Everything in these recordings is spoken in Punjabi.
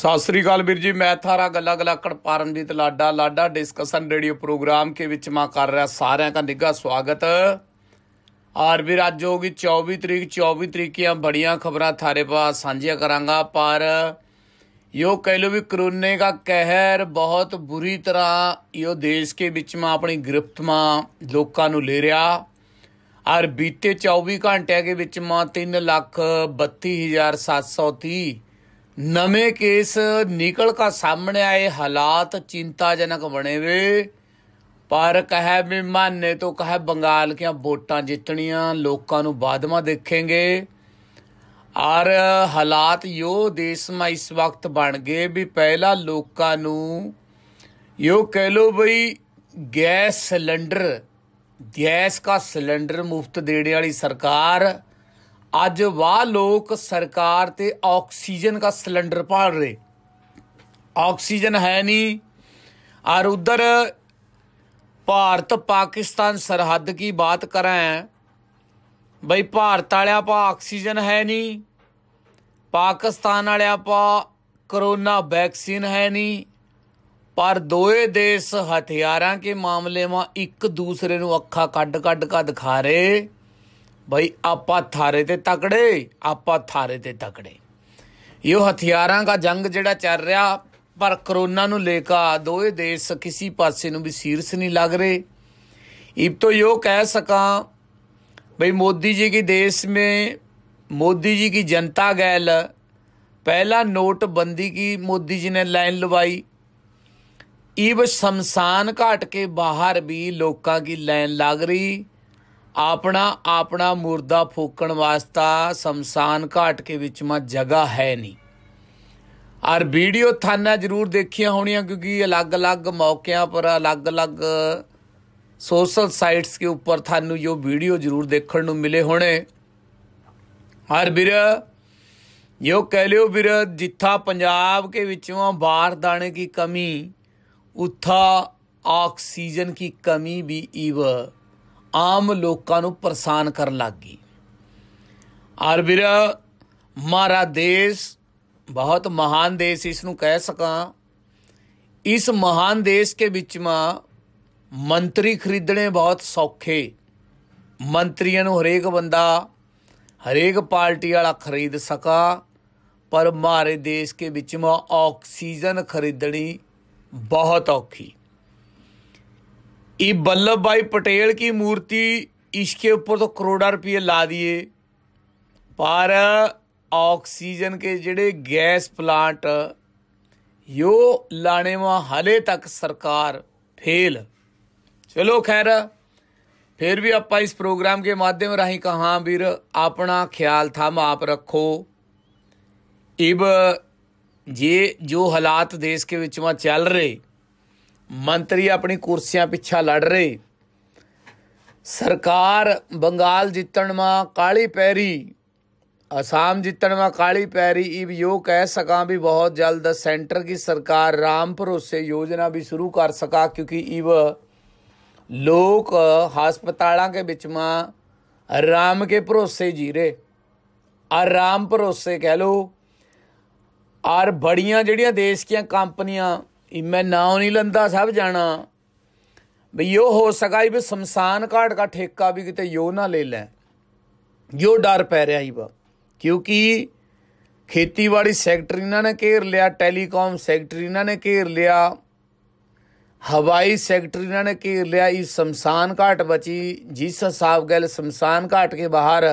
ਸਤਿ ਸ੍ਰੀ ਅਕਾਲ ਵੀਰ ਜੀ ਮੈਂ ਥਾਰਾ ਗੱਲਾ ਗਲਾਕੜ ਪਰਮਜੀਤ ਲਾਡਾ ਲਾਡਾ ਡਿਸਕਸ਼ਨ ਰੇਡੀਓ ਪ੍ਰੋਗਰਾਮ ਕੇ ਵਿੱਚ ਮੈਂ ਕਰ ਰਿਹਾ ਸਾਰਿਆਂ ਦਾ ਨਿੱਘਾ ਸਵਾਗਤ ਆਰਬੀ ਰਾਜ ਹੋਗੀ 24 ਤਰੀਕ 24 ਤਰੀਕੀਆਂ ਬੜੀਆਂ ਖਬਰਾਂ ਥਾਰੇ ਪਾਸ ਸਾਂਝੀਆਂ ਕਰਾਂਗਾ ਪਰ ਯੋ ਕਹਿ ਲੋ ਵੀ ਕਰੋਨੇ ਦਾ ਕਹਿਰ ਬਹੁਤ ਬੁਰੀ ਤਰ੍ਹਾਂ यो ਦੇਸ਼ ਕੇ ਵਿੱਚ ਮਾ ਆਪਣੀ ਗ੍ਰਿਫਤ ਮਾ ਲੋਕਾਂ ਨੂੰ ਲੈ ਰਿਹਾ ਆਰ ਬੀਤੇ 24 ਘੰਟਿਆਂ ਦੇ ਵਿੱਚ ਮਾ 3 ਲੱਖ 32730 ਨਵੇਂ ਕੇਸ ਨਿਕਲ ਕਾ ਸਾਹਮਣੇ ਆਏ ਹਾਲਾਤ ਚਿੰਤਾਜਨਕ ਬਣੇ ਵੇ ਪਰ ਕਹੇ ਮਿਮਾਨੇ ਤੋਂ ਕਹੇ ਬੰਗਾਲ ਕਿਆ ਵੋਟਾਂ ਜਿੱਤਣੀਆਂ ਲੋਕਾਂ ਨੂੰ ਬਾਦਮਾ ਦੇਖेंगे ਔਰ ਹਾਲਾਤ ਯੋ ਦੇਸ਼ ਮੈਂ ਇਸ ਵਕਤ ਬਣ ਗਏ ਵੀ ਪਹਿਲਾ ਲੋਕਾਂ ਨੂੰ ਯੋ ਕਹਿ ਲੋ ਬਈ ਗੈਸ ਸਿਲੰਡਰ ਗੈਸ ਦਾ ਸਿਲੰਡਰ ਮੁਫਤ ਦੇਣ ਵਾਲੀ ਸਰਕਾਰ ਅੱਜ ਵਾ ਲੋਕ ਸਰਕਾਰ ਤੇ ਆਕਸੀਜਨ ਦਾ ਸਿਲੰਡਰ ਭਾਲ ਰਹੇ ਆਕਸੀਜਨ ਹੈ ਨਹੀਂ ਔਰ ਉਧਰ ਭਾਰਤ ਪਾਕਿਸਤਾਨ ਸਰਹੱਦ ਕੀ ਬਾਤ ਕਰਾਂ ਬਈ ਭਾਰਤ ਵਾਲਿਆਂ ਪਾ ਆਕਸੀਜਨ ਹੈ ਨਹੀਂ ਪਾਕਿਸਤਾਨ ਵਾਲਿਆਂ ਪਾ ਕਰੋਨਾ ਵੈਕਸੀਨ ਹੈ ਨਹੀਂ ਪਰ ਦੋਏ ਦੇਸ਼ ਹਥਿਆਰਾਂ ਕੇ ਮਾਮਲੇ ਮਾ ਇੱਕ ਦੂਸਰੇ ਨੂੰ ਅੱਖਾਂ ਕੱਢ ਕੱਢ ਕਾ ਦਿਖਾ ਰਹੇ ਭਾਈ ਆਪਾ ਥਾਰੇ ਤੇ ਤਕੜੇ ਆਪਾ ਥਾਰੇ ਤੇ ਤਕੜੇ ਇਹ ਹਥਿਆਰਾਂ ਦਾ ਜੰਗ ਜਿਹੜਾ ਚੱਲ ਰਿਹਾ ਪਰ ਕਰੋਨਾ ਨੂੰ ਲੈ ਕੇ ਦੋਏ ਦੇਸ਼ ਕਿਸੇ ਪਾਸੇ ਨੂੰ ਵੀ ਸੀਰਸ ਨਹੀਂ ਲੱਗ ਰਹੇ ਇਹ ਤੋਂ ਯੋ ਕਹਿ ਸਕਾਂ ਭਈ ਜੀ मोदी ਦੇਸ਼ ਮੇ ਮੋਦੀ ਜੀ मोदी ਜਨਤਾ ਗੈਲ ਪਹਿਲਾ ਨੋਟ ਬੰਦੀ ਕੀ ਮੋਦੀ ਜੀ ਨੇ ਲਾਈਨ ਲਵਾਈ ਇਹ इब ਸ਼ਮਸ਼ਾਨ ਘਾਟ ਕੇ ਬਾਹਰ ਵੀ ਲੋਕਾਂ ਕੀ ਲਾਈਨ ਲੱਗ ਰਹੀ ਆਪਣਾ ਆਪਣਾ ਮੁਰਦਾ ਫੋਕਣ ਵਾਸਤਾ ਸਮਸਾਨ ਘਾਟ ਕੇ ਵਿੱਚ ਮਾ ਜਗ੍ਹਾ ਹੈ ਨਹੀਂ ਔਰ ਵੀਡੀਓ ਥਾਨਾ ਜ਼ਰੂਰ ਦੇਖੀਆਂ ਹੋਣੀਆਂ ਕਿਉਂਕਿ ਅਲੱਗ-ਅਲੱਗ ਮੌਕਿਆਂ ਪਰ ਅਲੱਗ-ਅਲੱਗ ਸੋਸ਼ਲ ਸਾਈਟਸ ਕੇ ਉੱਪਰ ਤੁਹਾਨੂੰ ਜੋ ਵੀਡੀਓ ਜ਼ਰੂਰ ਦੇਖਣ ਨੂੰ ਮਿਲੇ ਹੋਣੇ ਹਰ ਵੀਰ ਇਹ ਕਹਿ ਲਿਓ ਵੀਰ ਜਿੱਥਾ ਪੰਜਾਬ ਕੇ ਵਿੱਚੋਂ ਬਾਹਰ ਦਾਣੇ ਕੀ ਕਮੀ ਉੱਥਾ ਆਕਸੀਜਨ ਕੀ ਕਮੀ ਵੀ ਈਵਰ ਆਮ ਲੋਕਾਂ ਨੂੰ ਪਰੇਸ਼ਾਨ ਕਰਨ ਲੱਗ ਗਈ ਔਰ ਵੀਰ ਮਾਰਾ ਦੇਸ਼ ਬਹੁਤ ਮਹਾਨ ਦੇਸ਼ ਇਸ ਨੂੰ ਕਹਿ ਸਕਾਂ ਇਸ ਮਹਾਨ ਦੇਸ਼ ਕੇ ਵਿੱਚ ਮਾ ਮੰਤਰੀ ਖਰੀਦਣੇ ਬਹੁਤ ਸੌਖੇ ਮੰਤਰੀਆਂ ਨੂੰ ਹਰੇਕ ਬੰਦਾ ਹਰੇਕ ਪਾਰਟੀ ਵਾਲਾ ਖਰੀਦ ਸਕਾ ਪਰ ਮਾਰੇ ਦੇਸ਼ ਕੇ ਵਿੱਚ ਮਾ ਆਕਸੀਜਨ ਖਰੀਦਣੀ ਬਹੁਤ ਔਖੀ ਇਹ ਬੱਲਭ ਭਾਈ ਪਟੇਲ ਕੀ ਮੂਰਤੀ ਇਸਕੇ ਉੱਪਰ ਤੋਂ ਕਰੋੜਾਂ ਰੁਪਏ ਲਾ ਦਈਏ ਪਰ ਆਕਸੀਜਨ ਕੇ ਜਿਹੜੇ ਗੈਸ ਪਲਾਂਟ ਯੋ ਲਾਣੇ ਮਾ ਹਲੇ ਤੱਕ ਸਰਕਾਰ ਫੇਲ ਚਲੋ ਖੈਰ ਫਿਰ ਵੀ ਆਪਾਂ ਇਸ ਪ੍ਰੋਗਰਾਮ ਕੇ ਮਾਧਿਅਮ ਰਾਹੀਂ ਕਹਾਂ ਵੀਰ ਆਪਣਾ ਖਿਆਲ ਥਮ ਆਪ ਰੱਖੋ ਇਬ ਜੇ ਜੋ ਹਾਲਾਤ ਦੇਸ਼ ਕੇ ਵਿੱਚ ਮਾ ਚੱਲ ਰਹੇ ਮੰਤਰੀ ਆਪਣੀ ਕੁਰਸੀਆਂ ਪਿੱਛਾ ਲੜ ਰਹੇ ਸਰਕਾਰ ਬੰਗਾਲ ਜਿੱਤਣ ਮਾ ਕਾਲੀ ਪੈਰੀ आसाम जितन में काली पैरी इब यो कह सका भी बहुत जल्द सेंटर की सरकार राम भरोसे योजना भी शुरू कर सका क्योंकि इब लोग हस्पतालों के बिच में राम के भरोसे जी रहे और राम भरोसे कह लो और बड़िया जड़िया देश की कंपनियां ਇਹ ਮੈਂ ਨਾਉ ਨਹੀਂ ਲੰਦਾ ਸਭ ਜਾਣਾ ਵੀ ਉਹ ਹੋ ਸਕਾ ਵੀ ਸਮਸਾਨ ਘਾਟ ਦਾ ਠੇਕਾ ਵੀ ਕਿਤੇ ਯੋ ਨਾ ਲੈ ਲੈ ਯੋ ਡਰ ਪੈ ਰਿਹਾ ਹੀ ਬਾ ਕਿਉਂਕਿ ਖੇਤੀਬਾੜੀ ਸੈਕਟਰ ਇਹਨਾਂ ਨੇ ਘੇਰ ਲਿਆ ਟੈਲੀਕਾਮ ਸੈਕਟਰ ਇਹਨਾਂ ਨੇ ਘੇਰ ਲਿਆ ਹਵਾਈ ਸੈਕਟਰ ਇਹਨਾਂ ਨੇ ਘੇਰ ਲਿਆ ਇਸ ਸਮਸਾਨ ਘਾਟ ਬਚੀ ਜਿਸ ਸਾਹਿਬ ਗੱਲ ਸਮਸਾਨ ਘਾਟ ਕੇ ਬਾਹਰ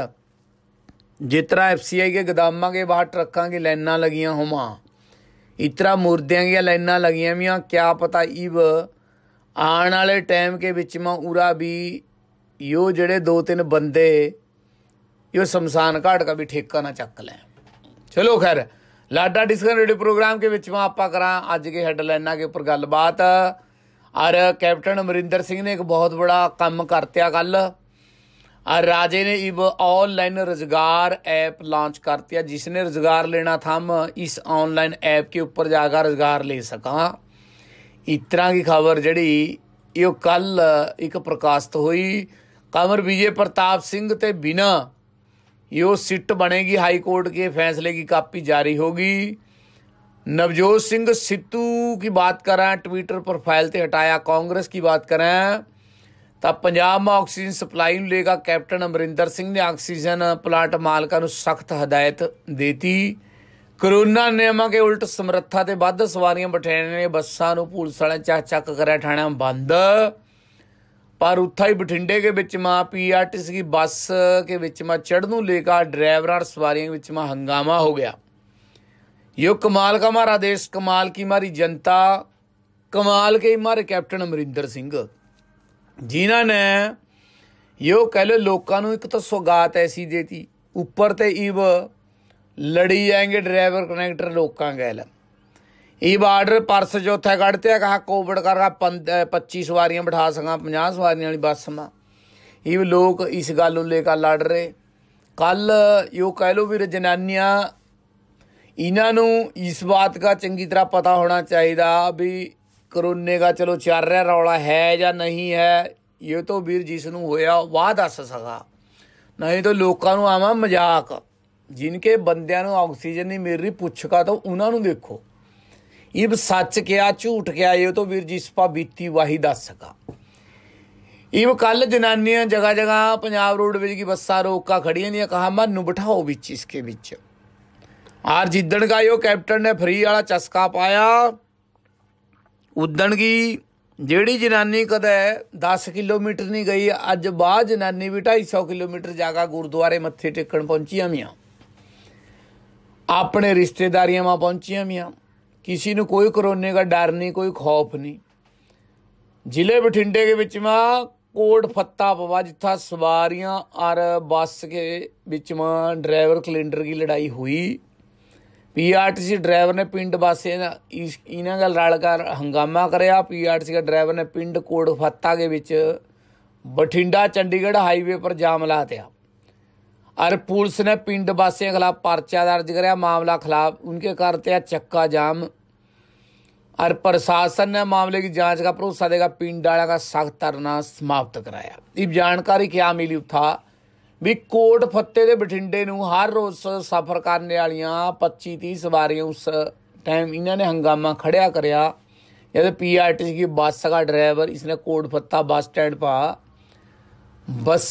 ਜਿਤਰਾ ਐਫਸੀਆਈ ਕੇ ਗਦਾਮਾਂ ਕੇ ਬਾਹਰ ਟਰੱਕਾਂ ਕੇ ਲਾਈਨਾਂ ਲਗੀਆਂ ਹੋਮਾਂ ਇਤਰਾ ਮੁਰਦਿਆਂ ਦੀਆਂ ਲਾਈਨਾਂ ਲਗੀਆਂ ਵੀਆਂ ਕਿਆ ਪਤਾ ਇਵ ਆਉਣ ਵਾਲੇ ਟਾਈਮ ਕੇ ਵਿੱਚ ਮਾ ਉਰਾ ਵੀ ਯੋ ਜਿਹੜੇ ਦੋ ਤਿੰਨ ਬੰਦੇ ਯੋ ਸ਼ਮਸ਼ਾਨ ਘਾਟ ਦਾ ਵੀ ਠੇਕਾ ਨਾ ਚੱਕ ਲੈ ਚਲੋ ਖੈਰ ਲਾਡਾ ਡਿਸਕਨ ਰੇਡੀ ਪ੍ਰੋਗਰਾਮ ਕੇ ਵਿੱਚ ਮਾ ਆਪਾਂ ਕਰਾਂ ਅੱਜ ਕੇ ਹੈਡਲਾਈਨਾਂ ਕੇ ਉੱਪਰ ਗੱਲਬਾਤ ਔਰ ਕੈਪਟਨ ਅਮਰਿੰਦਰ ਸਿੰਘ ਨੇ ਇੱਕ ਬਹੁਤ ਬੜਾ ਕੰਮ ਕਰਤਿਆ ਕੱਲ ਆ ਰਾਜੇ ਨੇ ਇਹ ਆਨਲਾਈਨ ਰੋਜ਼ਗਾਰ ਐਪ ਲਾਂਚ ਕਰਤੀ ਕਰਤੀਆ ਜਿਸ ਨੇ ਰੋਜ਼ਗਾਰ ਲੈਣਾ ਥਮ ਇਸ ਆਨਲਾਈਨ ਐਪ ਕੇ ਉੱਪਰ ਜਾ ਕੇ ਰੋਜ਼ਗਾਰ ਲੈ ਸਕਾਂ ਇਤਰਾ ਕੀ ਖਬਰ ਜਿਹੜੀ ਇਹ ਕੱਲ ਇੱਕ ਪ੍ਰਕਾਸ਼ਤ ਹੋਈ ਕਮਰ ਵਿਜੇ ਪ੍ਰਤਾਪ ਸਿੰਘ ਤੇ ਬਿਨਾ ਇਹ ਸਿੱਟ ਬਣੇਗੀ ਹਾਈ ਕੋਰਟ ਕੇ ਫੈਸਲੇ ਕੀ ਕਾਪੀ ਜਾਰੀ ਹੋਗੀ ਨਵਜੋਤ ਸਿੰਘ ਸਿੱਤੂ ਕੀ ਬਾਤ ਕਰਾਂ ਟਵਿੱਟਰ ਪ੍ਰੋਫਾਈਲ ਤੇ ਹਟਾਇਆ ਕਾਂਗਰਸ ਕੀ ਬਾਤ ਕਰਾਂ ਤਾਂ ਪੰਜਾਬ ਮਾ ਆਕਸੀਜਨ ਸਪਲਾਈ ਨੂੰ ਲੇਗਾ ਕੈਪਟਨ ਅਮਰਿੰਦਰ ਸਿੰਘ ਨੇ ਆਕਸੀਜਨ ਪਲਾਂਟ ਮਾਲਕਾਂ ਨੂੰ ਸਖਤ ਹਦਾਇਤ ਦਿੱਤੀ ਕਰੋਨਾ ਨਿਯਮਾਂ ਦੇ ਉਲਟ ਸਮਰੱਥਾ ਤੇ ਵੱਧ ਸਵਾਰੀਆਂ ਬਿਠਾਉਣ ਨੇ ਬੱਸਾਂ ਨੂੰ ਪੁਲਿਸ ਵਾਲਿਆਂ ਚੱਕ ਚੱਕ ਕਰਿਆ ਠਾਣਾ ਬੰਦ ਪਰ ਉੱਥਾ ਹੀ ਬਠਿੰਡੇ ਦੇ ਵਿੱਚ ਮਾ ਪੀਆਰਟੀਸੀ ਦੀ ਬੱਸ ਦੇ ਵਿੱਚ ਮਾ ਚੜ੍ਹਨ ਨੂੰ ਲੈ ਕੇ ਡਰਾਈਵਰ ਸਵਾਰੀਆਂ ਵਿੱਚ ਮਾ ਹੰਗਾਮਾ ਹੋ ਗਿਆ ਯੋ ਕਮਾਲ ਕਾ ਦੇਸ਼ ਕਮਾਲ ਕੀ ਮਾਰੀ ਜਨਤਾ ਕਮਾਲ ਕੇ ਮਾਰੇ ਕੈਪਟਨ ਅਮਰਿੰਦਰ ਸਿੰਘ ਜਿਨ੍ਹਾਂ ਨੇ ਯੋ ਕਹ ਲੋ ਲੋਕਾਂ ਨੂੰ ਇੱਕ ਤਾਂ ਸੁਗਾਤ ਐਸੀ ਦੇਤੀ ਉੱਪਰ ਤੇ ਈਵ ਲੜੀ ਜਾਏਗੇ ਡਰਾਈਵਰ ਕਨੈਕਟਰ ਲੋਕਾਂ ਗੈਲ ਇਹ ਬਾਰਡਰ ਪਰਸ ਜੋਥੇ ਕੱਢਤੇ ਆ ਕਹਾ ਕੋਵਿਡ ਕਰਕੇ 25 ਸਵਾਰੀਆਂ ਬਿਠਾ ਸਕਾਂ 50 ਸਵਾਰੀਆਂ ਵਾਲੀ ਬੱਸ ਮਾ ਇਹ ਲੋਕ ਇਸ ਗੱਲ ਨੂੰ ਲੈ ਕੇ ਲੜ ਰਹੇ ਕੱਲ ਯੋ ਕਹਿ ਲੋ ਵੀ ਜਨਾਨੀਆਂ ਇਹਨਾਂ ਨੂੰ ਇਸ ਬਾਤ ਦਾ ਚੰਗੀ ਤਰ੍ਹਾਂ ਪਤਾ ਹੋਣਾ ਚਾਹੀਦਾ ਵੀ ਕਰੋਨੇ ਦਾ ਚਲੋ ਚੱਲ ਰਿਹਾ ਰੌਲਾ ਹੈ ਜਾਂ ਨਹੀਂ ਹੈ ਇਹ ਤਾਂ ਵੀਰ ਜਿਸ ਨੂੰ ਹੋਇਆ ਵਾਹ ਦੱਸ ਸਕਾ ਨਹੀਂ ਤਾਂ ਲੋਕਾਂ ਨੂੰ ਆਵਾ ਮਜ਼ਾਕ ਜਿਨਕੇ ਬੰਦਿਆਂ ਨੂੰ ਆਕਸੀਜਨ ਨਹੀਂ ਮਿਲ ਰਹੀ ਪੁੱਛਕਾ ਤਾਂ ਉਹਨਾਂ ਨੂੰ ਦੇਖੋ ਇਹ ਸੱਚ ਕਿਆ ਝੂਠ ਕਿਆ ਇਹ ਤਾਂ ਵੀਰ ਜਿਸ ਪਾ ਬੀਤੀ ਵਾਹੀ ਦੱਸ ਸਕਾ ਇਹ ਕੱਲ ਜਨਾਨੀਆਂ ਜਗਾ ਜਗਾ ਪੰਜਾਬ ਰੋਡ ਵਿੱਚ ਕੀ ਬੱਸਾਂ ਰੋਕਾ ਖੜੀਆਂ ਨਹੀਂ ਕਹਾ ਮਨ ਨੂੰ ਬਿਠਾਓ ਵਿੱਚ ਇਸਕੇ ਵਿੱਚ ਆਰ ਜਿੱਦਣ ਗਾਇਓ ਕੈਪਟਨ ਨੇ ਫਰੀ ਵਾਲਾ ਚਸਕਾ ਪਾਇਆ ਉਦਣ ਕੀ ਜਿਹੜੀ ਜਨਾਨੀ ਕਦੇ 10 ਕਿਲੋਮੀਟਰ ਨਹੀਂ ਗਈ ਅੱਜ ਬਾਅਦ ਜਨਾਨੀ ਵੀ 250 ਕਿਲੋਮੀਟਰ ਜਾਗਾ ਗੁਰਦੁਆਰੇ ਮੱਥੇ ਟੇਕਣ ਪਹੁੰਚੀਆਂ ਮੀਆਂ ਆਪਣੇ ਰਿਸ਼ਤੇਦਾਰੀਆਂ ਮਾ ਪਹੁੰਚੀਆਂ ਮੀਆਂ ਕਿਸੇ ਨੂੰ ਕੋਈ ਕਰੋਨੇ ਦਾ ਡਰ ਨਹੀਂ ਕੋਈ ਖੌਫ ਨਹੀਂ ਜ਼ਿਲ੍ਹੇ ਬਠਿੰਡੇ ਦੇ ਵਿੱਚ ਮਾ ਕੋਟ ਫੱਤਾ ਪਵਾ ਜਿੱਥਾ ਸਵਾਰੀਆਂ ਔਰ ਬੱਸ ਦੇ ਵਿੱਚ ਮਾ ਡਰਾਈਵਰ ਕੈਲੰਡਰ ਦੀ ਲੜਾਈ ਹੋਈ ਪੀਆਰਟੀਸੀ ਡਰਾਈਵਰ ਨੇ ਪਿੰਡ ਵਾਸੀਆਂ ਨਾਲ ਇਹਨਾਂ ਨਾਲ ਰਲ ਕੇ ਹੰਗਾਮਾ ਕਰਿਆ ਪੀਆਰਟੀਸੀ ਦਾ ਡਰਾਈਵਰ ਨੇ ਪਿੰਡ ਕੋੜ ਫੱਤਾ ਦੇ ਵਿੱਚ ਬਠਿੰਡਾ ਚੰਡੀਗੜ੍ਹ ਹਾਈਵੇ ਪਰ ਜਾਮ ਲਾ ਤਿਆ ਅਰ ਪੁਲਿਸ ਨੇ ਪਿੰਡ ਵਾਸੀਆਂ ਖਿਲਾਫ ਪਰਚਾ ਦਰਜ ਕਰਿਆ ਮਾਮਲਾ ਖਿਲਾਫ ਉਨਕੇ ਕਰਤੇ ਚੱਕਾ ਜਾਮ ਪ੍ਰਸ਼ਾਸਨ ਨੇ ਮਾਮਲੇ ਦੀ ਜਾਂਚ ਦਾ ਭਰੋਸਾ ਦੇਗਾ ਪਿੰਡ ਵਾਲਿਆਂ ਦਾ ਸਖਤ ਤਰਨਾ ਸਮਾਪਤ ਕਰਾਇਆ ਇਹ ਜਾਣਕਾਰੀ ਕਿਆ ਮਿਲੀ ਉਥਾ ਵੀ ਕੋਟ ਫੱਤੇ ਦੇ ਬਠਿੰਡੇ ਨੂੰ ਹਰ ਰੋਜ਼ ਸਫ਼ਰ ਕਰਨ ਵਾਲੀਆਂ 25 30 ਸਵਾਰੀਆਂ ਉਸ ਟਾਈਮ ਇਹਨਾਂ ਨੇ ਹੰਗਾਮਾ ਖੜਿਆ ਕਰਿਆ ਜਦ ਪੀਆਰਟੀ ਦੀ ਬੱਸ ਦਾ ਡਰਾਈਵਰ ਇਸਨੇ ਕੋਟ ਫੱਤਾ ਬੱਸ ਸਟੈਂਡ ਪਾ ਬੱਸ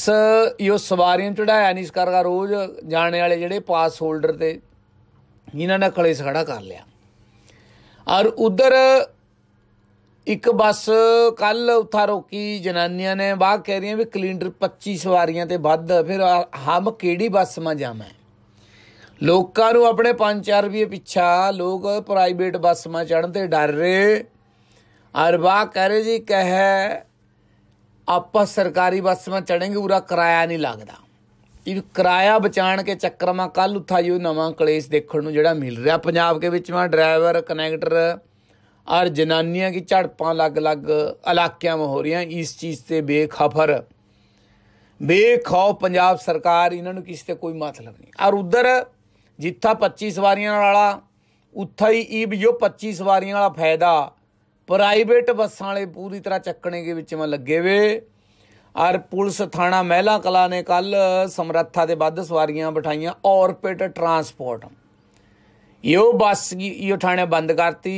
ਇਹੋ ਸਵਾਰੀਆਂ ਚੜਾਇਆ ਨਹੀਂ ਇਸ ਕਰਕੇ ਰੋਜ਼ ਜਾਣੇ ਵਾਲੇ ਜਿਹੜੇ ਪਾਸ ਹੋਲਡਰ ਤੇ ਇਹਨਾਂ ਨੇ ਕਲੇਸ਼ ਖੜਾ ਕਰ ਲਿਆ ਔਰ ਉਧਰ ਇੱਕ ਬੱਸ ਕੱਲ ਉਥਾ ਰੋਕੀ ਜਨਾਨੀਆਂ ਨੇ ਬਾਹ ਕਹਿ ਰਹੀਆਂ ਵੀ ਕਲਿੰਡਰ 25 ਸਵਾਰੀਆਂ ਤੇ ਵੱਧ ਫਿਰ ਹਮ ਕਿਹੜੀ ਬੱਸ ਮਾ ਜਾਵਾਂ ਲੋਕਾਂ ਨੂੰ ਆਪਣੇ 5-4 ਰੁਪਏ ਪਿੱਛਾ ਲੋਕ ਪ੍ਰਾਈਵੇਟ ਬੱਸ ਮਾ ਚੜਨ ਤੇ ਡਰ ਰਹੇ ਅਰਬਾ ਕਰੇ ਜੀ ਕਹੇ ਆਪਾਂ ਸਰਕਾਰੀ ਬੱਸ ਮਾ ਚੜਾਂਗੇ ਉਰਾ ਕਿਰਾਇਆ ਨਹੀਂ ਲੱਗਦਾ ਇਹ ਕਿਰਾਇਆ ਬਚਾਣ ਕੇ ਚੱਕਰ ਮਾ ਕੱਲ ਉਥਾ ਜੋ ਨਵਾਂ ਕਲੇਸ਼ ਦੇਖਣ ਨੂੰ ਜਿਹੜਾ ਮਿਲ ਰਿਹਾ ਪੰਜਾਬ ਦੇ ਵਿੱਚ ਮਾ ਡਰਾਈਵਰ ਕਨੈਕਟਰ ਔਰ ਜਨਾਨੀਆਂ ਕੀ ਝੜਪਾਂ ਲੱਗ-ਲੱਗ ਇਲਾਕਿਆਂ में ਹੋ ਰਹੀਆਂ ਇਸ ਚੀਜ਼ ਤੇ ਬੇਖਬਰ ਬੇਖੌ ਪੰਜਾਬ ਸਰਕਾਰ ਇਹਨਾਂ ਨੂੰ ਕਿਸੇ ਤੇ ਕੋਈ ਮਤਲਬ ਨਹੀਂ ਔਰ ਉਧਰ ਜਿੱਥਾ 25 ਸਵਾਰੀਆਂ ਵਾਲਾ ਉੱਥਾ ਹੀ ਵੀ ਜੋ 25 ਸਵਾਰੀਆਂ ਵਾਲਾ ਫਾਇਦਾ ਪ੍ਰਾਈਵੇਟ ਬੱਸਾਂ ਵਾਲੇ ਪੂਰੀ ਤਰ੍ਹਾਂ ਚੱਕਣੇ ਦੇ ਵਿੱਚ ਮ ਲੱਗੇ ਵੇ ਔਰ ਪੁਲਿਸ ਥਾਣਾ ਮਹਿਲਾ ਕਲਾ ਨੇ ਕੱਲ ਸਮਰੱਥਾ ਦੇ ਵੱਧ ਸਵਾਰੀਆਂ ਬਿਠਾਈਆਂ ਔਰ ਪੇਟ ਟਰਾਂਸਪੋਰਟ ਇਹੋ ਬੱਸ ਇਹੋ ਥਾਣੇ ਬੰਦ ਕਰਤੀ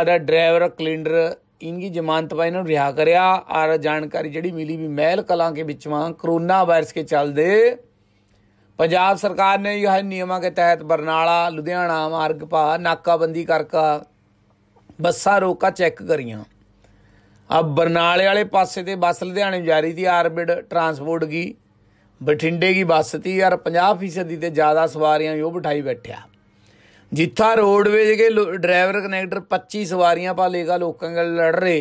ਅਰ ਡਰਾਈਵਰ ਕਲਿੰਡਰ ਇੰਗੀ ਜਮਾਨਤ ਪਾ ਇਹਨਾਂ ਨੂੰ ਰਿਹਾ ਕਰਿਆ ਅਰ ਜਾਣਕਾਰੀ ਜਿਹੜੀ ਮਿਲੀ ਵੀ ਮਹਿਲ ਕਲਾਂ ਕੇ ਵਿੱਚਾਂ ਕਰੋਨਾ ਵਾਇਰਸ ਕੇ ਚੱਲਦੇ ਪੰਜਾਬ ਸਰਕਾਰ ਨੇ ਇਹ ਨਿਯਮਾਂ ਦੇ ਤਹਿਤ ਬਰਨਾਲਾ ਲੁਧਿਆਣਾ ਮਾਰਗ ਪਾ ਨਾਕਾਬੰਦੀ ਕਰਕਾ ਬੱਸਾਂ ਰੋਕਾ ਚੈੱਕ ਕਰੀਆਂ ਅਬ ਬਰਨਾਲੇ ਵਾਲੇ ਪਾਸੇ ਤੇ ਬੱਸ ਲੁਧਿਆਣੇ ਜਾ ਰਹੀ ਦੀ ਆਰਬਿਡ ਟਰਾਂਸਪੋਰਟ ਗਈ ਬਠਿੰਡੇ ਦੀ ਬੱਸ ਤੀ ਯਾਰ 50% ਦੀ ਤੇ ਜ਼ਿਆਦਾ ਸਵਾਰੀਆਂ ਉਹ ਬਿਠਾਈ ਬੈਠਿਆ ਜਿੱਥਾ ਰੋਡਵੇਜ ਕੇ ਡਰਾਈਵਰ ਕਨੈਕਟਰ 25 ਸਵਾਰੀਆਂ ਪਾ ਲੇਗਾ ਲੋਕਾਂ ਨਾਲ ਲੜ ਰਹੇ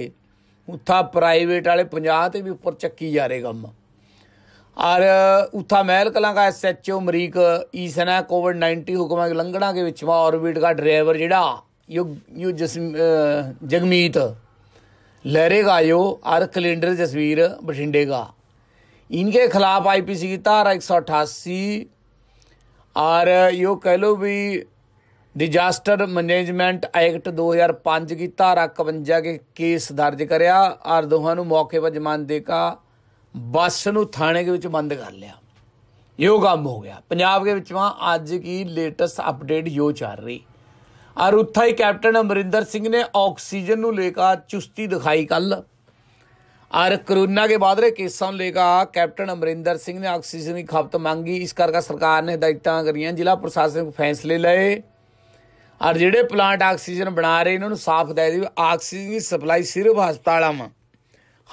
ਉੱਥਾ ਪ੍ਰਾਈਵੇਟ ਵਾਲੇ 50 ਤੇ ਵੀ ਉੱਪਰ ਚੱਕੀ ਜਾ ਰਹੇ ਕੰਮ ਔਰ ਉੱਥਾ ਮਹਿਲ ਕਲਾਂ ਦਾ ਐਸਐਚਓ ਅਮਰੀਕ ਈਸਨਾ ਕੋਵਿਡ 19 ਹੁਕਮਾਂ ਦੇ ਲੰਘਣਾ ਦੇ ਵਿੱਚ ਮਾ ਆਰਬਿਟ ਦਾ ਡਰਾਈਵਰ ਜਿਹੜਾ ਯੂ ਯੂ ਜਗਮੀਤ ਲਹਿਰੇਗਾ ਯੋ ਔਰ ਕੈਲੰਡਰ ਜਸਵੀਰ ਬਠਿੰਡੇਗਾ ਇਨਕੇ ਖਿਲਾਫ ਆਈਪੀਸੀ ਦੀ ਧਾਰਾ 188 ਔਰ ਯੋ ਕਹਿ ਲੋ ਵੀ ਡਿਜ਼ਾਸਟਰ ਮੈਨੇਜਮੈਂਟ ਐਕਟ 2005 ਦੀ ਧਾਰਾ 51 ਕੇ ਕੇਸ ਦਰਜ ਕਰਿਆ ਔਰ ਦੋਹਾਂ ਨੂੰ ਮੌਕੇ 'ਤੇ ਜ਼ਮਾਨਤ ਦੇ ਕਾ ਬੱਸ ਨੂੰ ਥਾਣੇ ਦੇ ਵਿੱਚ ਬੰਦ ਕਰ ਲਿਆ ਇਹੋ ਕੰਮ ਹੋ ਗਿਆ ਪੰਜਾਬ ਦੇ ਵਿੱਚ ਵਾਂ ਅੱਜ ਕੀ ਲੇਟੈਸਟ ਅਪਡੇਟ ਯੋ ਚੱਲ ਰਹੀ ਔਰ ਉੱਥਾ ਹੀ ਕੈਪਟਨ ਅਮਰਿੰਦਰ ਸਿੰਘ ਨੇ ਆਕਸੀਜਨ ਨੂੰ ਲੈ ਕੇ ਚੁਸਤੀ ਦਿਖਾਈ ਕੱਲ ਔਰ ਕਰੋਨਾ ਦੇ ਬਾਅਦ ਦੇ ਕੇਸਾਂ ਨੂੰ ਲੈ ਕੇ ਕੈਪਟਨ ਅਮਰਿੰਦਰ ਸਿੰਘ ਨੇ ਆਕਸੀਜਨ ਦੀ ਖਪਤ ਮੰਗੀ ਇਸ ਕਰਕੇ ਸਰਕਾਰ ਨੇ ਹਦਾਇਤਾਂ ਕਰੀਆਂ ਜ਼ਿਲ੍ਹਾ ਪ੍ਰਸ਼ਾਸਨ ਨੂੰ ਫੈਸਲੇ ਲਏ ਔਰ ਜਿਹੜੇ ਪਲਾਂਟ ਆਕਸੀਜਨ ਬਣਾ ਰਹੇ ਇਹਨਾਂ ਨੂੰ ਸਾਫ਼ ਦੇ ਦੇ ਆਕਸੀਜਨ ਦੀ ਸਪਲਾਈ ਸਿਰਫ ਹਸਪਤਾਲਾਂ ਮਾ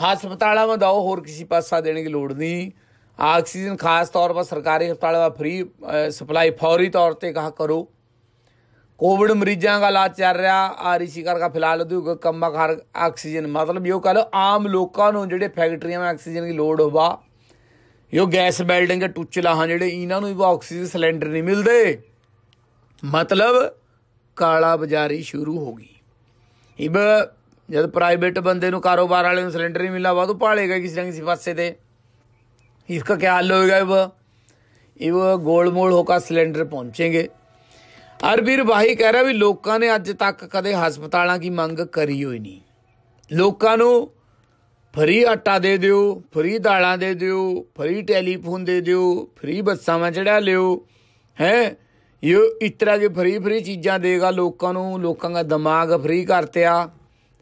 ਹਸਪਤਾਲਾਂ ਮਾ ਦਾ ਹੋਰ ਕਿਸੇ ਪਾਸਾ ਦੇਣ ਦੀ ਲੋੜ ਨਹੀਂ ਆਕਸੀਜਨ ਖਾਸ ਤੌਰ 'ਤੇ ਸਰਕਾਰੀ ਹਸਪਤਾਲਾਂ ਵਾ ਫ੍ਰੀ ਸਪਲਾਈ ਫੌਰੀ ਤੌਰ ਤੇ ਕਹਾ ਕਰੋ ਕੋਵਿਡ ਮਰੀਜ਼ਾਂ ਦਾ ਇਲਾਜ ਚੱਲ ਰਿਹਾ ਆ ਰਿਸ਼ੀ ਕਰਕੇ ਫਿਲਹਾਲ ਉਹ ਕੰਮਾ ਘਰ ਆਕਸੀਜਨ ਮਤਲਬ ਇਹ ਕਹ ਲੋ ਆਮ ਲੋਕਾਂ ਨੂੰ ਜਿਹੜੇ ਫੈਕਟਰੀਆਂ 'ਚ ਆਕਸੀਜਨ ਦੀ ਲੋੜ ਹੋਵਾ ਇਹ ਗੈਸ ਬਿਲਡਿੰਗ ਦੇ ਟੁੱਚਲਾ ਹਾਂ ਜਿਹੜੇ ਇਹਨਾਂ ਨੂੰ ਵੀ ਆਕਸੀਜਨ ਸਿਲੰਡਰ ਨਹੀਂ ਮਿਲਦੇ ਮਤਲਬ ਕਾਲਾ ਬਾਜ਼ਾਰੀ ਸ਼ੁਰੂ ਹੋ ਗਈ ਇਬ ਜਦ ਪ੍ਰਾਈਵੇਟ ਬੰਦੇ ਨੂੰ ਕਾਰੋਬਾਰ ਵਾਲੇ ਨੂੰ ਸਿਲੰਡਰ ਨਹੀਂ ਮਿਲਾ ਵਾਦੂ ਪਾਲੇਗਾ ਕਿਸੇ ਨਾ ਕਿਸੇ ਪਾਸੇ ਤੇ ਇਸ ਦਾ ਕੀ ਹੱਲ ਹੋਏਗਾ ਇਬ ਇਹ ਗੋਲਮੋਲ ਹੋ ਕੇ ਸਿਲੰਡਰ ਪਹੁੰਚेंगे ਅਰਬੀਰ ਭਾਈ ਕਹਿ ਰਿਹਾ ਵੀ ਲੋਕਾਂ ਨੇ ਅੱਜ ਤੱਕ ਕਦੇ ਹਸਪਤਾਲਾਂ ਦੀ ਮੰਗ ਕਰੀ ਹੋਈ ਨਹੀਂ ਲੋਕਾਂ ਨੂੰ ਫਰੀ ਆਟਾ ਦੇ ਦਿਓ ਫਰੀ ਦਾਲਾਂ ਦੇ ਦਿਓ ਫਰੀ ਟੈਲੀਫੋਨ ਦੇ ਦਿਓ ਫਰੀ ਬੱਸਾਂ ਵਿੱਚ ਚੜਾ ਲਿਓ ਹੈ ਇਹ ਇਸ ਤਰ੍ਹਾਂ ਜੇ ਫਰੀ ਫਰੀ ਚੀਜ਼ਾਂ ਦੇਗਾ ਲੋਕਾਂ ਨੂੰ ਲੋਕਾਂ ਦਾ ਦਿਮਾਗ ਫਰੀ ਕਰਤਿਆ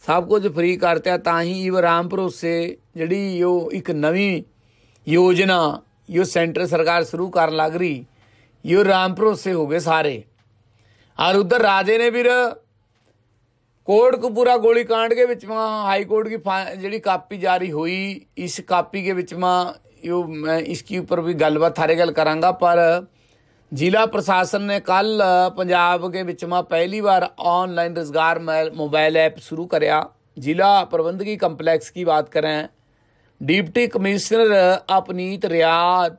ਸਭ ਕੁਝ ਫਰੀ ਕਰਤਿਆ ਤਾਂ ਹੀ ਇਹ ਰਾਮ ਭਰੋਸੇ ਜਿਹੜੀ ਉਹ ਇੱਕ ਨਵੀਂ ਯੋਜਨਾ ਇਹ ਸੈਂਟਰ ਸਰਕਾਰ ਸ਼ੁਰੂ ਕਰਨ ਲੱਗ ਰਹੀ ਇਹ ਰਾਮ ਭਰੋਸੇ ਹੋ ਗਏ ਸਾਰੇ ਔਰ ਉਧਰ ਰਾਜੇ ਨੇ ਵੀਰ ਕੋਰਟ ਕੋ ਪੂਰਾ ਗੋਲੀ ਕਾਂਡ के बीच ਹਾਈ ਕੋਰਟ ਦੀ ਜਿਹੜੀ ਕਾਪੀ ਜਾਰੀ ਹੋਈ ਇਸ ਕਾਪੀ ਦੇ ਵਿੱਚ ਮਾ ਯੋ ਮੈਂ ਇਸ ਕੀ ਉੱਪਰ ਵੀ ਗੱਲਬਾਤ ਥਾਰੇ ਗੱਲ ਕਰਾਂਗਾ ਪਰ जिला प्रशासन ने कल पंजाब के बिचमा पहली बार ऑनलाइन रोज़गार ਰੋਜ਼ਗਾਰ मोबाइल ऐप शुरू ਕਰਿਆ जिला प्रबंधकी कंपलैक्स की बात करें डिप्टी कमिश्नर अपनीत रियात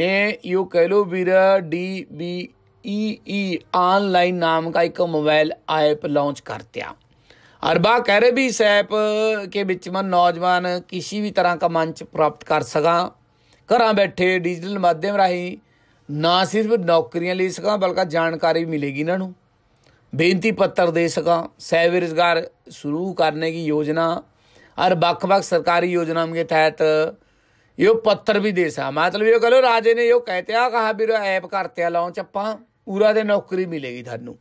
ने यू कह वीर D B E E online नाम का एक मोबाइल ऐप लॉन्च कर दिया अरबा कह रहे भी इस ऐप के बिच मैं नौजवान किसी भी तरह का मंच प्राप्त कर सका घर बैठे डिजिटल माध्यम राही ਨਾ ਸਿਰਫ ਨੌਕਰੀਆਂ ਲਈ ਸਕਾਂ ਬਲਕਿ ਜਾਣਕਾਰੀ ਵੀ ਮਿਲੇਗੀ ਇਹਨਾਂ ਨੂੰ ਬੇਨਤੀ ਪੱਤਰ ਦੇ ਸਕਾਂ ਸੈਵ ਰੋਜ਼ਗਾਰ ਸ਼ੁਰੂ ਕਰਨੇ ਦੀ ਯੋਜਨਾ ਔਰ ਵੱਖ-ਵੱਖ ਸਰਕਾਰੀ ਯੋਜਨਾਵਾਂ ਦੇ ਤਹਿਤ ਇਹ ਪੱਤਰ ਵੀ ਦੇ ਸਕਾਂ ਮਤਲਬ ਇਹ ਕਹੋ ਰਾਜੇ ਨੇ ਇਹ ਕਹਿਤਿਆ ਕਹਾ ਵੀ ਐਪ ਕਰਤਿਆ ਲਾਉਂ ਆਪਾਂ ਪੂਰਾ ਦੇ ਨੌਕਰੀ ਮਿਲੇਗੀ ਤੁਹਾਨੂੰ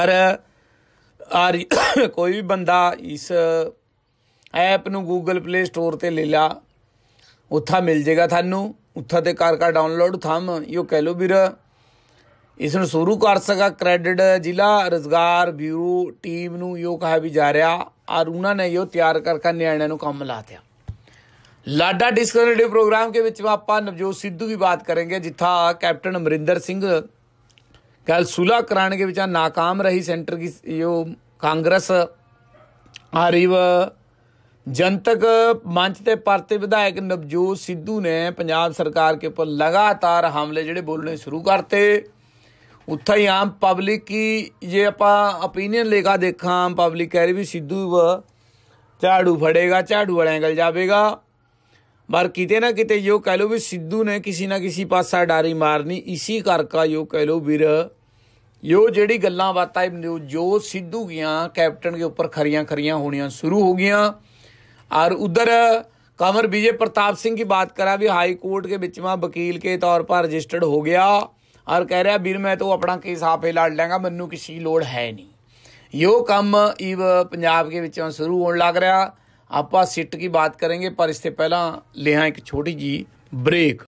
ਔਰ ਔਰ ਕੋਈ ਵੀ ਬੰਦਾ ਇਸ ਐਪ ਨੂੰ Google Play Store ਤੇ ਲੈ ਲਾ ਉੱਥਾ ਮਿਲ ਜੇਗਾ ਤੁਹਾਨੂੰ ਉੱਥਾ ਤੇ ਕਾਰ ਕਾ ਡਾਊਨਲੋਡ ਥਮ ਯੋ ਕਹਿ ਲੋ ਵੀਰ ਇਸ ਨੂੰ ਸ਼ੁਰੂ ਕਰ ਸਕਾ ਕ੍ਰੈਡਿਟ ਜ਼ਿਲ੍ਹਾ ਰੋਜ਼ਗਾਰ ਬਿਊਰੋ ਟੀਮ ਨੂੰ ਯੋ ਕਹਾ ਵੀ ਜਾ ਰਿਹਾ ਔਰ ਉਹਨਾਂ ਨੇ ਯੋ ਤਿਆਰ ਕਰਕੇ ਨਿਆਣਿਆਂ ਨੂੰ ਕੰਮ ਲਾਤਿਆ ਲਾਡਾ ਡਿਸਕਨੇਟਿਵ ਪ੍ਰੋਗਰਾਮ ਕੇ ਵਿੱਚ ਆਪਾਂ ਨਵਜੋਤ ਸਿੱਧੂ ਦੀ ਬਾਤ ਕਰਾਂਗੇ ਜਿੱਥਾ ਕੈਪਟਨ ਅਮਰਿੰਦਰ ਸਿੰਘ ਕੱਲ ਸੁਲਾ ਕਰਾਣ ਕੇ ਵਿੱਚ ਨਾਕਾਮ ਰਹੀ ਸੈਂਟਰ ਕੀ ਯੋ ਕਾਂਗਰਸ ਆਰੀਵ ਜਨਤਕ ਮੰਚ ਤੇ ਪਾਰਟੀ ਵਿਧਾਇਕ ਨਵਜੋਤ ਸਿੱਧੂ ਨੇ ਪੰਜਾਬ ਸਰਕਾਰ ਕੇ ਉੱਪਰ ਲਗਾਤਾਰ ਹਮਲੇ ਜਿਹੜੇ ਬੋਲਣੇ ਸ਼ੁਰੂ ਕਰਤੇ ਉੱਥੇ ਹੀ ਆਮ ਪਬਲਿਕ ਕੀ ਜੇ ਆਪਾਂ opinion ਲੇਗਾ ਦੇਖਾਂ ਆਮ ਪਬਲਿਕ ਕਹਿ ਰਹੀ ਵੀ ਸਿੱਧੂ ਵਾ ਝਾੜੂ ਫੜੇਗਾ ਝਾੜੂ ਵਾਲਿਆਂ ਗਲ ਜਾਵੇਗਾ ਪਰ ਕਿਤੇ ਨਾ ਕਿਤੇ ਜੋ ਕਹਿ ਲੋ ਵੀ ਸਿੱਧੂ ਨੇ ਕਿਸੇ ਨਾ ਕਿਸੇ ਪਾਸਾ ਡਾਰੀ ਮਾਰਨੀ ਇਸੇ ਕਰਕਾ ਜੋ ਕਹਿ ਲੋ ਵੀਰ ਯੋ ਜਿਹੜੀ ਗੱਲਾਂ ਬਾਤਾਂ ਜੋ ਸਿੱਧੂ ਗਿਆ ਕੈਪਟਨ ਦੇ ਉੱਪਰ ਖਰੀਆਂ ਖਰੀਆਂ ਹੋਣੀਆਂ ਸ਼ੁਰੂ ਹੋ ਗਈਆਂ और उधर कंवर विजय प्रताप सिंह की बात करा भी हाई कोर्ट के बीच में वकील के तौर पर रजिस्टर्ड हो गया और कह रहा ਵੀਰ ਮੈਂ ਤਾਂ ਆਪਣਾ ਕੇਸ ਆਪੇ ਲੜ ਲਾਂਗਾ ਮੈਨੂੰ ਕਿਸੇ ਲੋੜ ਹੈ ਨਹੀਂ ਯੋ ਕੰਮ ਇਵ ਪੰਜਾਬ ਦੇ ਵਿੱਚੋਂ ਸ਼ੁਰੂ ਹੋਣ ਲੱਗ ਰਿਹਾ ਆਪਾਂ ਸਿੱਟ ਕੀ ਬਾਤ ਕਰਾਂਗੇ ਪਰ ਇਸ ਤੋਂ ਪਹਿਲਾਂ ਲਿਆ ਇੱਕ ਛੋਟੀ ਜੀ ਬ੍ਰੇਕ